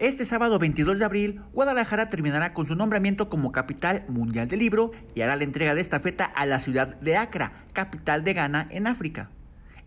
Este sábado 22 de abril, Guadalajara terminará con su nombramiento como capital mundial del libro y hará la entrega de esta feta a la ciudad de Accra, capital de Ghana en África.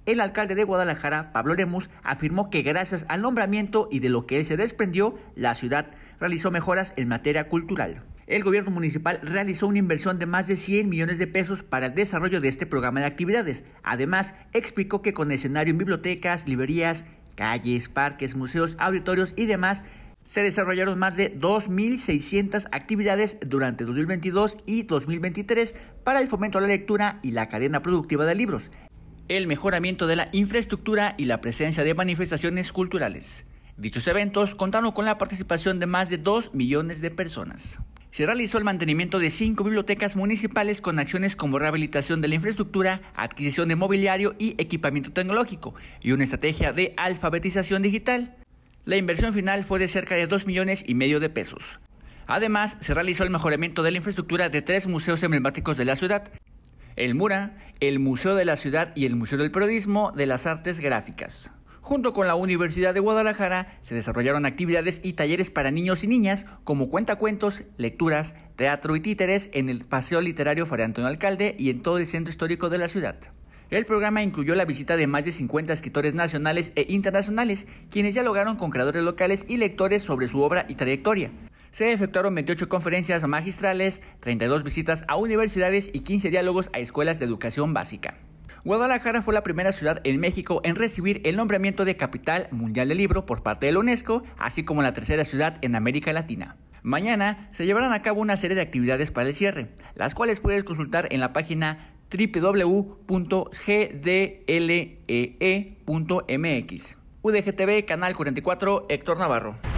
El alcalde de Guadalajara, Pablo Lemus, afirmó que gracias al nombramiento y de lo que él se desprendió, la ciudad realizó mejoras en materia cultural. El gobierno municipal realizó una inversión de más de 100 millones de pesos para el desarrollo de este programa de actividades. Además, explicó que con escenario en bibliotecas, librerías, calles, parques, museos, auditorios y demás, se desarrollaron más de 2.600 actividades durante 2022 y 2023 para el fomento a la lectura y la cadena productiva de libros, el mejoramiento de la infraestructura y la presencia de manifestaciones culturales. Dichos eventos contaron con la participación de más de 2 millones de personas. Se realizó el mantenimiento de cinco bibliotecas municipales con acciones como rehabilitación de la infraestructura, adquisición de mobiliario y equipamiento tecnológico, y una estrategia de alfabetización digital. La inversión final fue de cerca de 2 millones y medio de pesos. Además, se realizó el mejoramiento de la infraestructura de tres museos emblemáticos de la ciudad, el Mura, el Museo de la Ciudad y el Museo del Periodismo de las Artes Gráficas. Junto con la Universidad de Guadalajara se desarrollaron actividades y talleres para niños y niñas como cuentacuentos, lecturas, teatro y títeres en el Paseo Literario Fray Antonio Alcalde y en todo el centro histórico de la ciudad. El programa incluyó la visita de más de 50 escritores nacionales e internacionales, quienes dialogaron con creadores locales y lectores sobre su obra y trayectoria. Se efectuaron 28 conferencias magistrales, 32 visitas a universidades y 15 diálogos a escuelas de educación básica. Guadalajara fue la primera ciudad en México en recibir el nombramiento de Capital Mundial del Libro por parte de la UNESCO, así como la tercera ciudad en América Latina. Mañana se llevarán a cabo una serie de actividades para el cierre, las cuales puedes consultar en la página www.gdlee.mx. UDGTV, Canal 44, Héctor Navarro.